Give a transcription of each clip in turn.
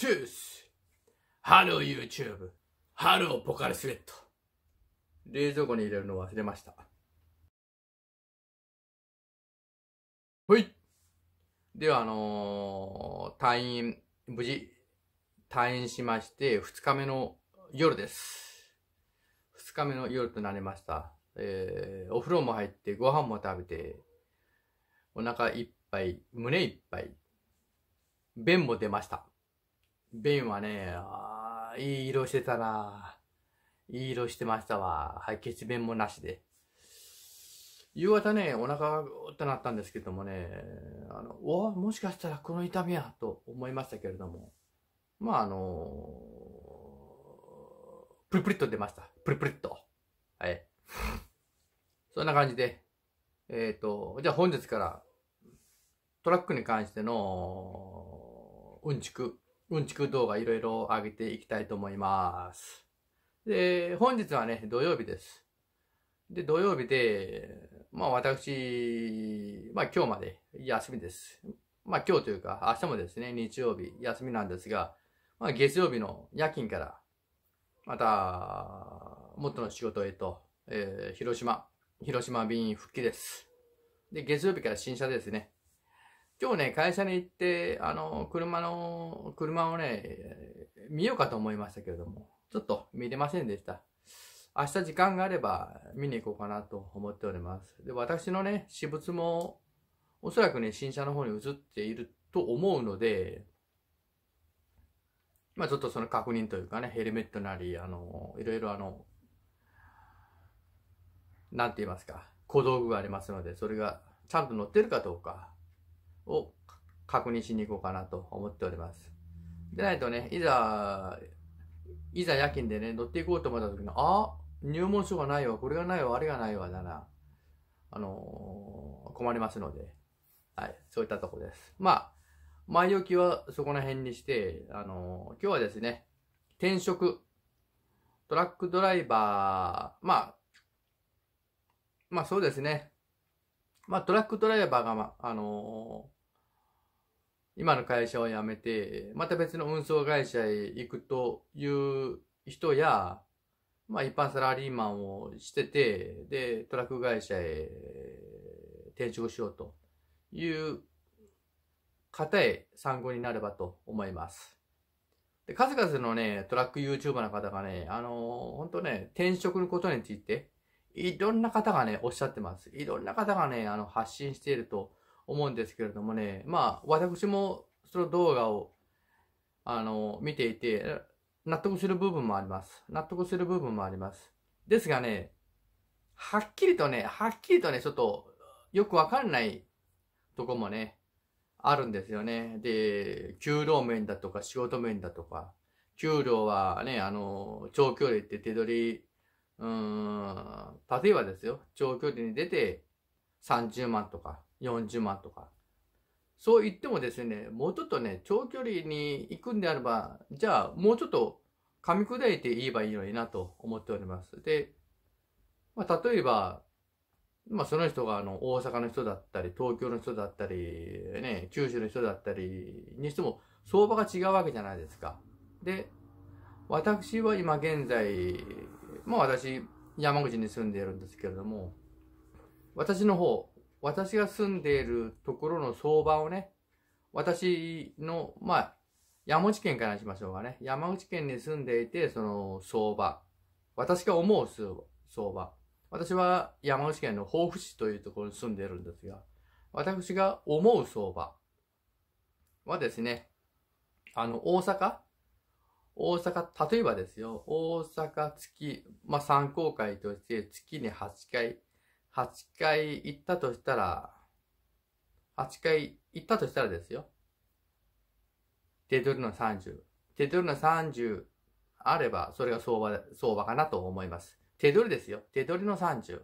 トゥース。ハロー YouTube。ハローポカリスレット。冷蔵庫に入れるの忘れました。ほい。では、あのー、退院、無事、退院しまして、二日目の夜です。二日目の夜となりました。えー、お風呂も入って、ご飯も食べて、お腹いっぱい、胸いっぱい、便も出ました。瓶はね、あいい色してたな。いい色してましたわ。はい、血便もなしで。夕方ね、お腹がーってなったんですけどもね、あの、おもしかしたらこの痛みや、と思いましたけれども。まあ、あのー、プリプリっと出ました。プリプリっと。はい。そんな感じで、えっ、ー、と、じゃあ本日から、トラックに関しての、うんちくうんちく動画いろいろ上げていきたいと思います。で、本日はね、土曜日です。で、土曜日で、まあ私、まあ今日まで休みです。まあ今日というか明日もですね、日曜日休みなんですが、まあ月曜日の夜勤から、また、元の仕事へと、えー、広島、広島便復帰です。で、月曜日から新車ですね。今日ね、会社に行って、あの、車の、車をね、見ようかと思いましたけれども、ちょっと見れませんでした。明日時間があれば見に行こうかなと思っております。で、私のね、私物も、おそらくね、新車の方に移っていると思うので、まあちょっとその確認というかね、ヘルメットなり、あの、いろいろあの、なんて言いますか、小道具がありますので、それがちゃんと乗ってるかどうか、を確認しに行こうかなと思っております。でないとね、いざ、いざ夜勤でね、乗っていこうと思った時の、あ、入門書がないわ、これがないわ、あれがないわ、だな。あのー、困りますので、はい、そういったとこです。まあ、前置きはそこら辺にして、あのー、今日はですね、転職、トラックドライバー、まあ、まあそうですね。まあトラックドライバーが、まあ、あのー今の会社を辞めて、また別の運送会社へ行くという人や、まあ一般サラリーマンをしてて、で、トラック会社へ転職しようという方へ参考になればと思います。で、数々のね、トラック YouTuber の方がね、あのー、本当ね、転職のことについて、いろんな方がね、おっしゃってます。いろんな方がね、あの、発信していると思うんですけれどもね、まあ、私もその動画を、あの、見ていて、納得する部分もあります。納得する部分もあります。ですがね、はっきりとね、はっきりとね、ちょっと、よくわかんないとこもね、あるんですよね。で、給料面だとか仕事面だとか、給料はね、あの、長距離って手取り、うーん、例えばですよ、長距離に出て30万とか、40万とか。そう言ってもですね、もうちょっとね、長距離に行くんであれば、じゃあもうちょっと噛み砕いて言えばいいのになと思っております。で、まあ、例えば、まあ、その人があの大阪の人だったり、東京の人だったり、ね、九州の人だったりにしても、相場が違うわけじゃないですか。で、私は今現在、まあ私、山口に住んでいるんですけれども、私の方、私が住んでいるところの相場をね、私の、まあ、山口県からしましょうかね。山口県に住んでいて、その相場。私が思う相場。私は山口県の防府市というところに住んでいるんですが、私が思う相場はですね、あの、大阪大阪、例えばですよ、大阪月、まあ、参考会として月に8回8回行ったとしたら、8回行ったとしたらですよ。手取りの30。手取りの30あれば、それが相場、相場かなと思います。手取りですよ。手取りの30。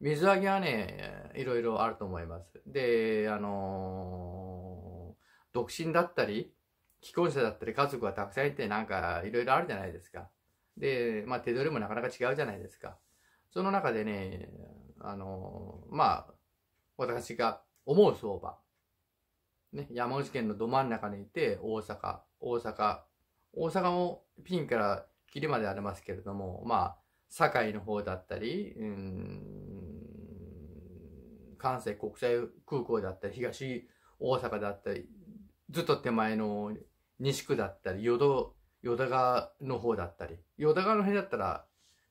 水揚げはね、いろいろあると思います。で、あのー、独身だったり、既婚者だったり、家族がたくさんいて、なんかいろいろあるじゃないですか。で、まあ手取りもなかなか違うじゃないですか。その中でね、あのー、まあ、私が思う相場。ね、山口県のど真ん中にいて、大阪、大阪、大阪もピンから霧までありますけれども、まあ、堺の方だったり、うん、関西国際空港だったり、東大阪だったり、ずっと手前の西区だったり、淀、淀川の方だったり、淀川の辺だったら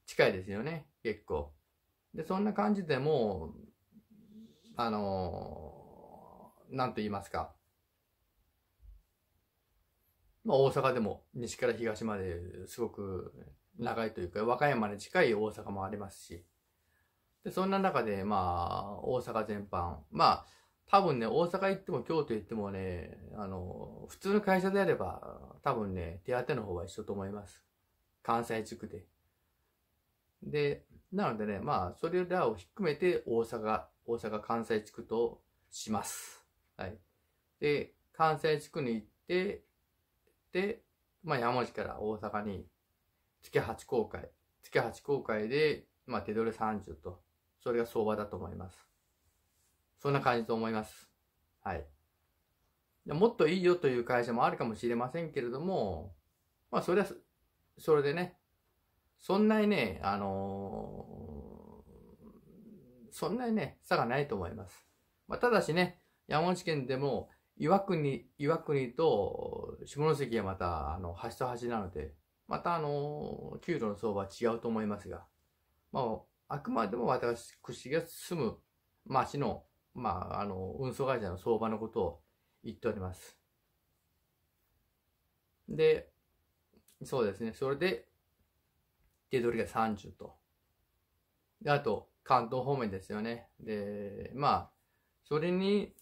近いですよね、結構。で、そんな感じでもう、あのー、なんと言いますか。まあ、大阪でも西から東まですごく長いというか、和歌山に近い大阪もありますし。で、そんな中で、まあ、大阪全般。まあ、多分ね、大阪行っても京都行ってもね、あの、普通の会社であれば、多分ね、手当の方は一緒と思います。関西地区で。で、なのでね、まあ、それらを含めて大阪、大阪関西地区とします。はい。で、関西地区に行って、で、まあ、山路から大阪に、月8公開。月8公開で、まあ、手取り30と。それが相場だと思います。そんな感じと思います。はい。もっといいよという会社もあるかもしれませんけれども、まあ、それは、それでね、そんなにね、あのー、そんなにね、差がないと思います。まあ、ただしね、山口県でも、岩国、岩国と下関はまた、あの、端と端なので、また、あのー、給料の相場は違うと思いますが、まあ、あくまでも私が住む町の、まあ、あの、運送会社の相場のことを言っております。で、そうですね。それで、手取りが30と。で、あと、関東方面ですよね。で、まあ、それに、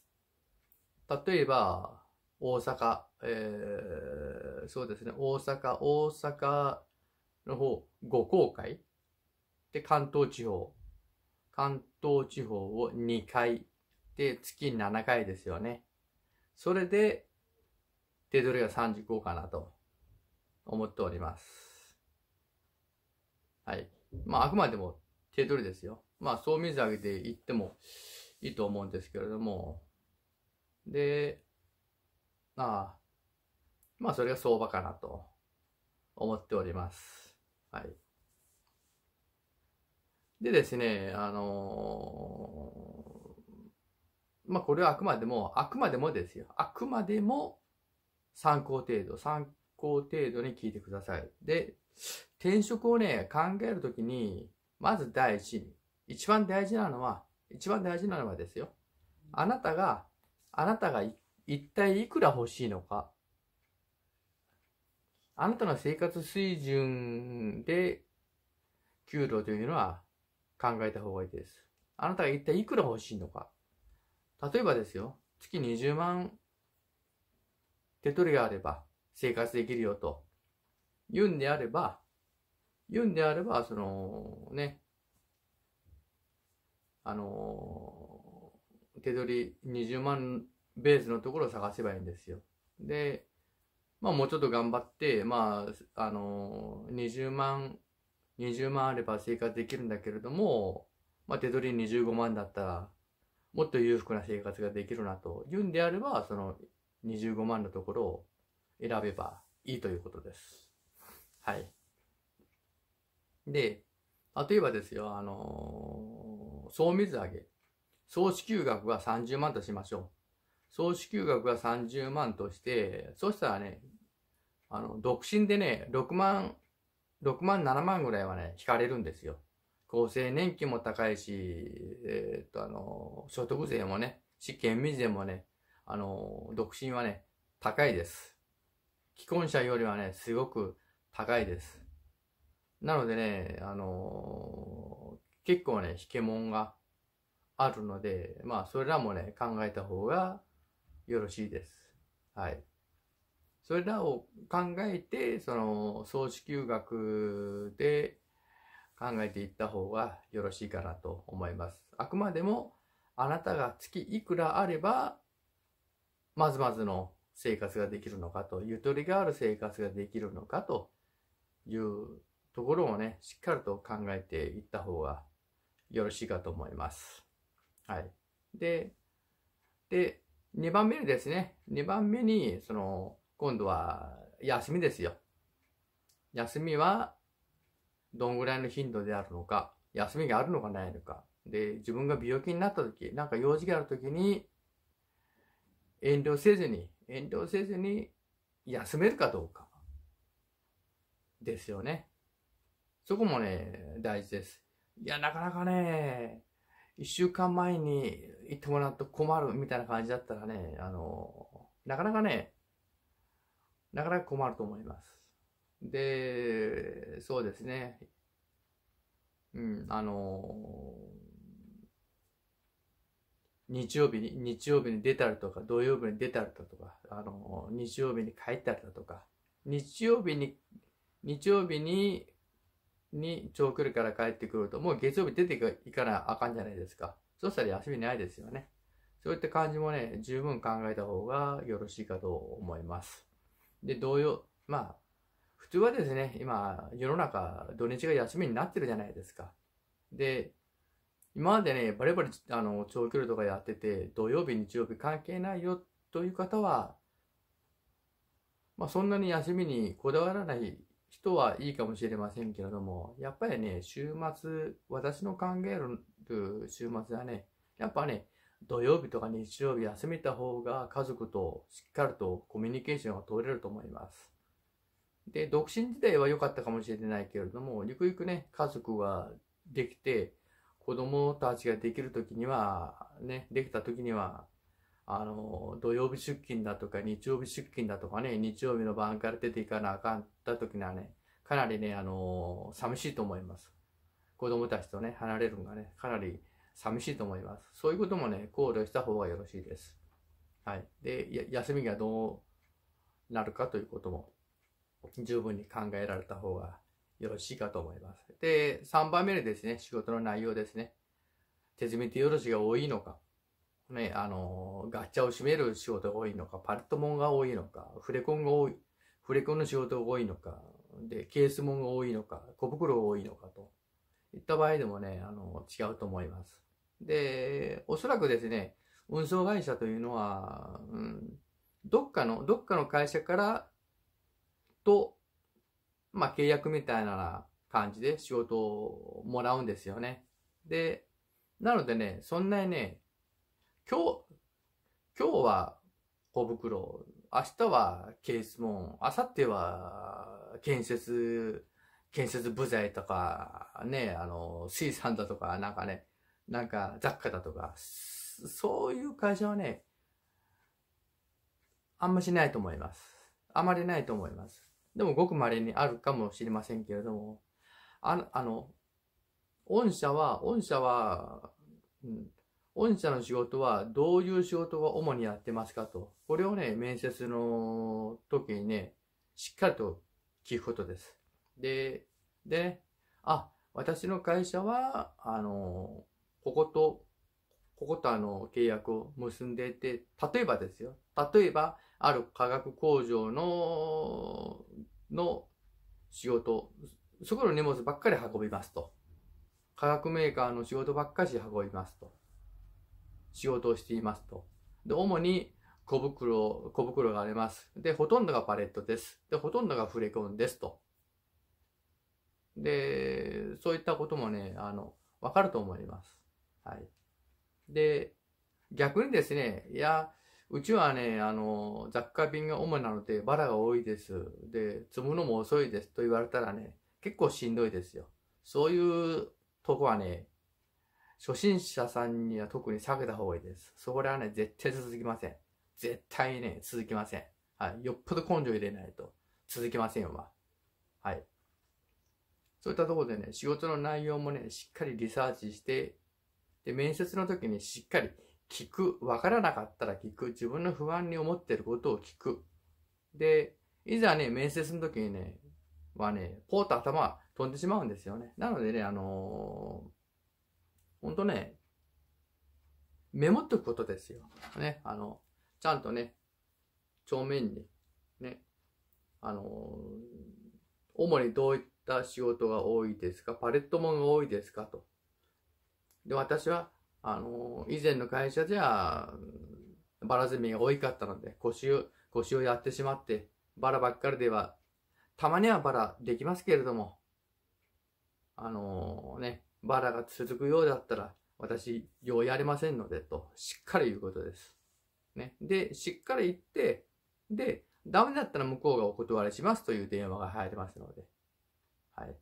例えば、大阪、えー、そうですね、大阪、大阪の方、五公会で、関東地方、関東地方を2回で、月7回ですよね。それで、手取りが35かなと思っております。はい。まあ、あくまでも手取りですよ。まあ、そう水揚げでいってもいいと思うんですけれども、で、まあ、まあ、それが相場かなと思っております。はい。でですね、あのー、まあ、これはあくまでも、あくまでもですよ。あくまでも参考程度、参考程度に聞いてください。で、転職をね、考えるときに、まず第一に、一番大事なのは、一番大事なのはですよ。あなたが、あなたが一体いくら欲しいのか。あなたの生活水準で給料というのは考えた方がいいです。あなたが一体いくら欲しいのか。例えばですよ、月20万手取りがあれば生活できるよと言うんであれば、言うんであれば、その、ね、あの、手取り20万ベースのところを探せばいいんですよ。で、まあもうちょっと頑張って、まあ、あの、20万、20万あれば生活できるんだけれども、まあ手取り25万だったら、もっと裕福な生活ができるなと言うんであれば、その25万のところを選べばいいということです。はい。で、例えばですよ、あのー、総水揚げ。総支給額は30万としましょう。総支給額が30万として、そしたらね、あの、独身でね、6万、6万、7万ぐらいはね、引かれるんですよ。厚生年金も高いし、えー、っと、あの、所得税もね、市県民税もね、あの、独身はね、高いです。既婚者よりはね、すごく高いです。なのでね、あのー、結構ね、引けんがあるので、まあ、それらもね、考えた方がよろしいです。はい。それらを考えて、その、総支給額で考えていった方がよろしいかなと思います。あくまでも、あなたが月いくらあれば、まずまずの生活ができるのかと、ゆとりがある生活ができるのかというところをね、しっかりと考えていった方がよろしいかと思います。はい。で、で、2番目にですね、2番目に、その、今度は休みですよ。休みは、どんぐらいの頻度であるのか、休みがあるのかないのか。で、自分が病気になった時、なんか用事がある時に、遠慮せずに、遠慮せずに休めるかどうか。ですよね。そこもね、大事です。いや、なかなかね、一週間前に行ってもらうと困るみたいな感じだったらね、あの、なかなかね、なかなか困ると思います。で、そうですね。うん、あの日曜日に、日曜日に出たりとか、土曜日に出たりだとか、あの日曜日に帰ったりだとか、日曜日に日曜日に、に長距離から帰ってくると、もう月曜日出ていかなあかんじゃないですか。そしたら休みないですよね。そういった感じもね、十分考えた方がよろしいかと思います。で、同様、まあ、普通はですね、今、世の中、土日が休みになってるじゃないですか。で、今までね、バレバレ、あの、長距離とかやってて、土曜日、日曜日関係ないよという方は、まあ、そんなに休みにこだわらない人はいいかもしれませんけれども、やっぱりね、週末、私の考える週末はね、やっぱね、土曜日とか日曜日休めた方が家族としっかりとコミュニケーションが取れると思います。で、独身時代は良かったかもしれないけれども、ゆくゆくね、家族ができて、子供たちができる時には、ね、できた時には、あの、土曜日出勤だとか、日曜日出勤だとかね、日曜日の晩から出ていかなあかんった時にはね、かなりね、あの、寂しいと思います。子供たちとね、離れるのがね、かなり寂しいと思います。そういうこともね、考慮した方がよろしいです。はい。で、休みがどうなるかということも、十分に考えられた方がよろしいかと思います。で、3番目でですね、仕事の内容ですね。手積み手よろしが多いのか。ね、あの、ガチャを閉める仕事が多いのか、パレットモンが多いのか、フレコンが多い、フレコンの仕事が多いのか、で、ケースモンが多いのか、小袋が多いのかと、いった場合でもね、あの、違うと思います。で、おそらくですね、運送会社というのは、うん、どっかの、どっかの会社からと、まあ、契約みたいな感じで仕事をもらうんですよね。で、なのでね、そんなにね、今日、今日は小袋、明日はケースも、明後日は建設、建設部材とか、ね、あの、水産だとか、なんかね、なんか雑貨だとか、そういう会社はね、あんましないと思います。あまりないと思います。でもごく稀にあるかもしれませんけれども、あの、あの御社は、御社は、うん、御社の仕事はどういう仕事が主にやってますかと。これをね、面接の時にね、しっかりと聞くことです。で、でね、あ、私の会社は、あの、ここと、こことあの、契約を結んでいて、例えばですよ。例えば、ある化学工場の、の仕事、そこの荷物ばっかり運びますと。化学メーカーの仕事ばっかし運びますと。仕事をしていますと。で、主に小袋、小袋があります。で、ほとんどがパレットです。で、ほとんどがフレコンですと。で、そういったこともね、あの、わかると思います。はい。で、逆にですね、いや、うちはね、あの、雑貨瓶が主なので、バラが多いです。で、積むのも遅いですと言われたらね、結構しんどいですよ。そういうとこはね、初心者さんには特に避けた方がいいです。それはね、絶対続きません。絶対ね、続きません。はい。よっぽど根性入れないと続きませんよ、まあ。はい。そういったところでね、仕事の内容もね、しっかりリサーチして、で、面接の時にしっかり聞く。わからなかったら聞く。自分の不安に思っていることを聞く。で、いざね、面接の時にね、はね、ポーと頭飛んでしまうんですよね。なのでね、あのーほんとね、メモっておくことですよ。ね、あの、ちゃんとね、帳面に、ね、あの主にどういった仕事が多いですか、パレットもんが多いですかと。で、私は、あの以前の会社じゃ、バラゼミが多かったので、腰を、腰をやってしまって、バラばっかりでは、たまにはバラできますけれども、あのー、ね、バラが続くようだったら、私、ようやれませんので、と、しっかり言うことです。ね。で、しっかり言って、で、ダメだったら向こうがお断りしますという電話が入りますので。はい。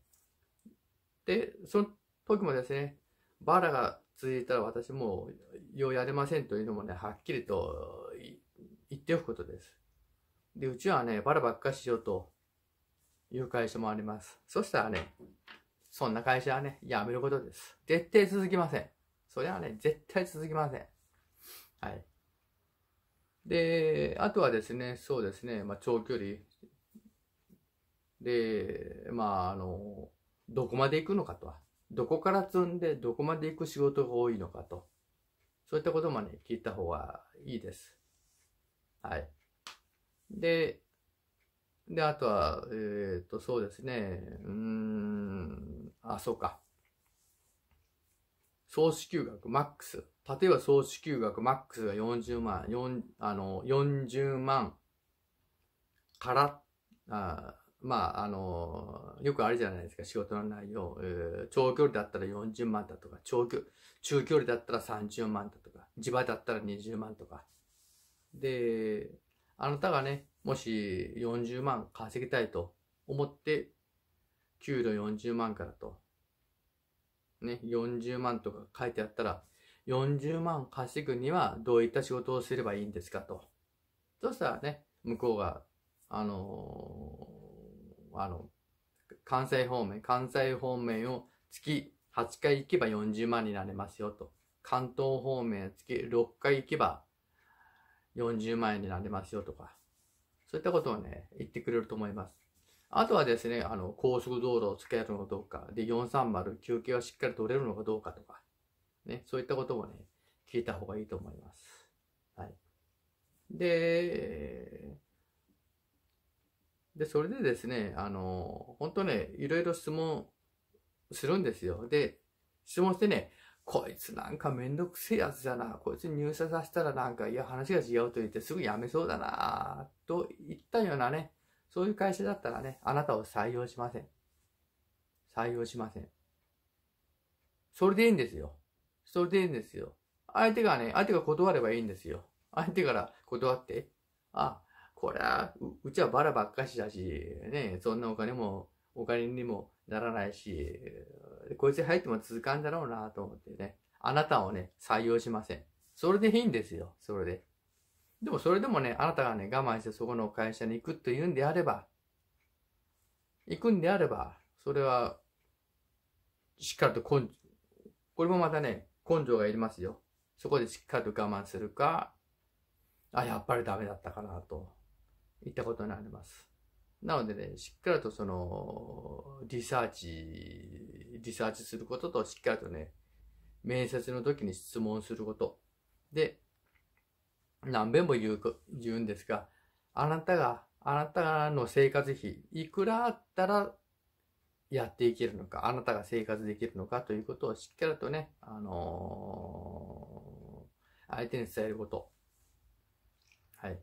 で、その時もですね、バラが続いたら私もう、ようやれませんというのもね、はっきりと言っておくことです。で、うちはね、バラばっかしようという会社もあります。そしたらね、そんな会社はね、辞めることです。絶対続きません。それはね、絶対続きません。はい。で、あとはですね、そうですね、まあ、長距離。で、まあ、あの、どこまで行くのかとは。どこから積んで、どこまで行く仕事が多いのかと。そういったこともね、聞いた方がいいです。はい。で、で、あとは、えっ、ー、と、そうですね、うーん、あ、そうか。総支給額マックス。例えば総支給額マックスが40万、4あの40万からあまあ、あの、よくあるじゃないですか、仕事の内容。えー、長距離だったら40万だとか、長距中距離だったら30万だとか、地場だったら20万とか。で、あなたがね、もし40万稼ぎたいと思って給料40万からと、ね、40万とか書いてあったら、40万稼ぐにはどういった仕事をすればいいんですかと。そしたらね、向こうが、あのー、あの、関西方面、関西方面を月8回行けば40万になれますよと。関東方面月6回行けば40万円になれますよとか。そういったことをね、言ってくれると思います。あとはですね、あの、高速道路をつけるのかどうか、で、430、休憩はしっかり取れるのかどうかとか、ね、そういったこともね、聞いた方がいいと思います。はい。で、で、それでですね、あの、本当ね、いろいろ質問するんですよ。で、質問してね、こいつなんかめんどくせえやつだな。こいつ入社させたらなんか、いや、話が違うと言ってすぐ辞めそうだな、と言ったようなね、そういう会社だったらね、あなたを採用しません。採用しません。それでいいんですよ。それでいいんですよ。相手がね、相手が断ればいいんですよ。相手から断って、あ、こりゃう、うちはバラばっかしだし、ね、そんなお金も、お金にもならないし、こいつに入っても続かんだろうなと思ってね、あなたをね、採用しません。それでいいんですよ、それで。でもそれでもね、あなたがね、我慢してそこの会社に行くというんであれば、行くんであれば、それは、しっかりと根、これもまたね、根性がいりますよ。そこでしっかりと我慢するか、あ、やっぱりダメだったかなと、いったことになります。なのでね、しっかりとその、リサーチ、リサーチすることと、しっかりとね、面接の時に質問すること。で、何べんも言う言うんですが、あなたが、あなたの生活費、いくらあったらやっていけるのか、あなたが生活できるのかということをしっかりとね、あのー、相手に伝えること。はい。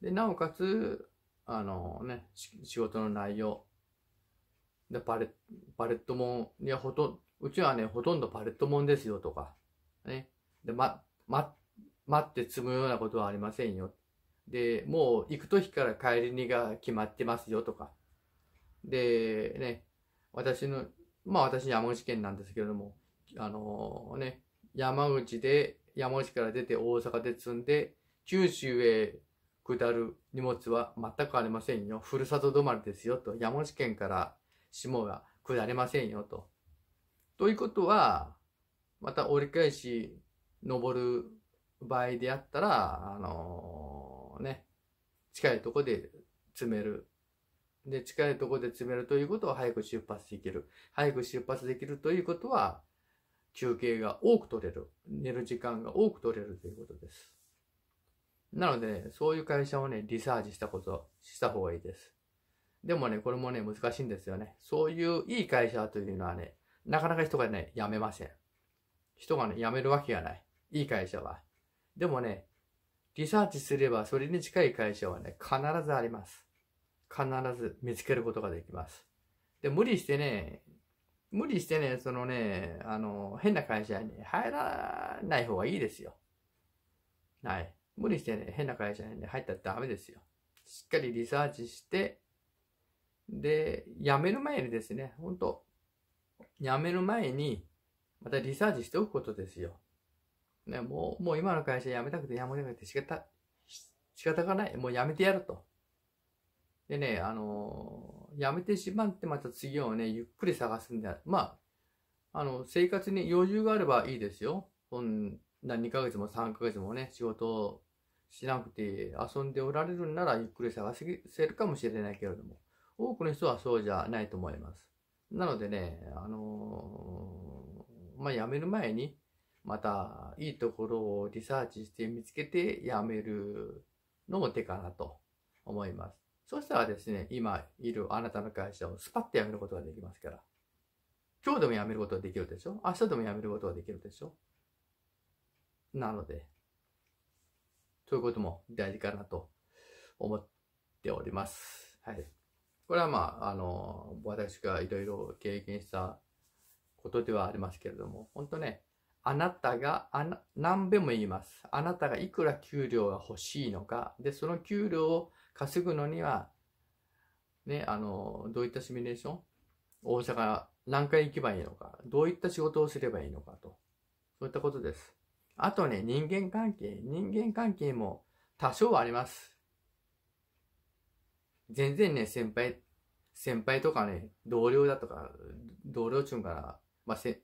で、なおかつ、あのー、ね、仕事の内容。で、パレパレットもん、いや、ほとんど、うちはね、ほとんどパレットもんですよとか、ね。で、ま、待って積むようなことはありませんよ。で、もう行く時から帰りにが決まってますよとか。で、ね、私の、まあ私山口県なんですけれども、あのー、ね、山口で、山口から出て大阪で積んで、九州へ下る荷物は全くありませんよ。ふるさと止まりですよと。山口県から下が下れませんよと。ということは、また折り返し登る場合であったら、あのー、ね、近いとこで詰める。で、近いとこで詰めるということは早く出発できる。早く出発できるということは、休憩が多く取れる。寝る時間が多く取れるということです。なので、ね、そういう会社をね、リサーチしたこと、した方がいいです。でもね、これもね、難しいんですよね。そういういい会社というのはね、なかなか人がね、辞めません。人がね、辞めるわけがない。いい会社は。でもね、リサーチすればそれに近い会社はね、必ずあります。必ず見つけることができます。で、無理してね、無理してね、そのね、あの、変な会社に入らない方がいいですよ。はい。無理してね、変な会社に、入ったらダメですよ。しっかりリサーチして、で、辞める前にですね、ほんと、辞める前に、またリサーチしておくことですよ。ね、もう、もう今の会社辞めたくて辞めたくて仕方、仕方がない。もう辞めてやると。でね、あのー、辞めてしまってまた次をね、ゆっくり探すんでまあ、あの、生活に余裕があればいいですよ。そんな2ヶ月も3ヶ月もね、仕事をしなくて遊んでおられるんならゆっくり探せるかもしれないけれども、多くの人はそうじゃないと思います。なのでね、あのー、まあ、辞める前に、また、いいところをリサーチして見つけてやめるのも手かなと思います。そうしたらですね、今いるあなたの会社をスパッと辞めることができますから。今日でも辞めることができるでしょ明日でも辞めることができるでしょなので、そういうことも大事かなと思っております。はい。これはまあ、あの、私がいろいろ経験したことではありますけれども、本当ね、あなたが、あな、何べも言います。あなたがいくら給料が欲しいのか。で、その給料を稼ぐのには、ね、あの、どういったシミュレーション大阪何回行けばいいのか。どういった仕事をすればいいのかと。そういったことです。あとね、人間関係。人間関係も多少はあります。全然ね、先輩、先輩とかね、同僚だとか、同僚中から、まあ、せ、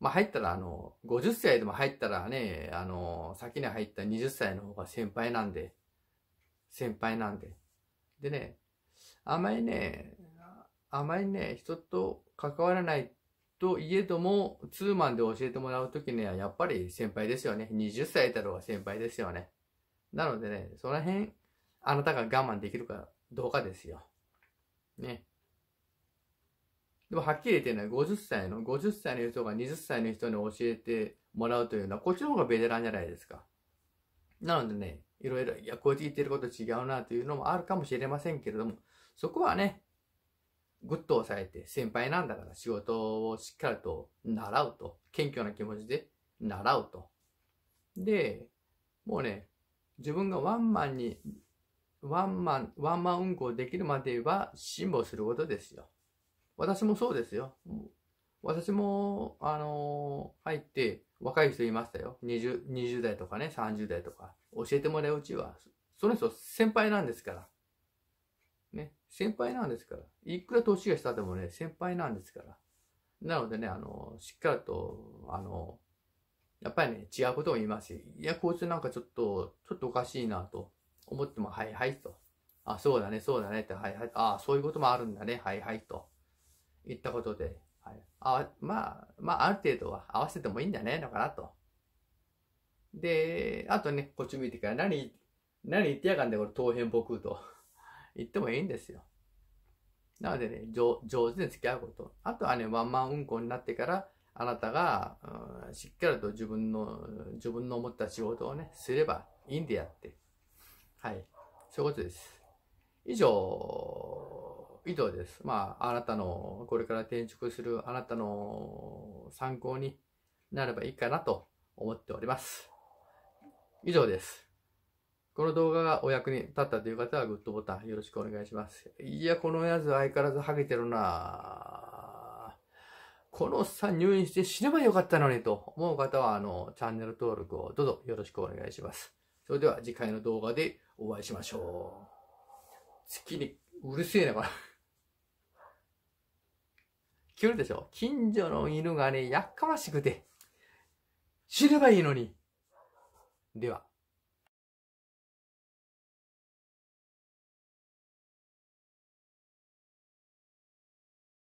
まあ入ったら、あの、50歳でも入ったらね、あの、先に入った20歳の方が先輩なんで、先輩なんで。でね、あまりね、あまりね、人と関わらないといえども、ツーマンで教えてもらうときには、やっぱり先輩ですよね。20歳だろうが先輩ですよね。なのでね、その辺、あなたが我慢できるかどうかですよ。ね。でもはっきり言ってね、50歳の、50歳の人が20歳の人に教えてもらうというのは、こっちの方がベテランじゃないですか。なのでね、いろいろ、いや、こいつ言ってること違うなというのもあるかもしれませんけれども、そこはね、ぐっと抑えて、先輩なんだから仕事をしっかりと習うと。謙虚な気持ちで習うと。で、もうね、自分がワンマンに、ワンマン、ワンマン運行できるまでは辛抱することですよ。私もそうですよ。私も、あのー、入って若い人いましたよ20。20代とかね、30代とか。教えてもらううちは、その人先輩なんですから。ね、先輩なんですから。いくら年が下でもね、先輩なんですから。なのでね、あのー、しっかりと、あのー、やっぱりね、違うことを言いますし、いや、こいつなんかちょっと、ちょっとおかしいなと思っても、はいはいと。あ、そうだね、そうだねって、はいはい。あ、そういうこともあるんだね、はいはいと。言ったことで、はい、あまあ、まあ、ある程度は合わせてもいいんじゃないのかなと。で、あとね、こっち見てから何、何言ってやがんだよ、これ、当変僕と 言ってもいいんですよ。なのでね、上上手に付き合うこと。あとはね、ワンマン運行になってから、あなたが、うん、しっかりと自分の、自分の思った仕事をね、すればいいんでやって。はい。そういうことです。以上、以上です。まあ、あなたの、これから転職するあなたの参考になればいいかなと思っております。以上です。この動画がお役に立ったという方はグッドボタンよろしくお願いします。いや、このやつ相変わらずハゲてるなこのおっさん入院して死ねばよかったのにと思う方は、あの、チャンネル登録をどうぞよろしくお願いします。それでは次回の動画でお会いしましょう。月に、うるせえな、これ。聞こえるでしょ近所の犬がね、やっかましくて、知ればいいのに。では。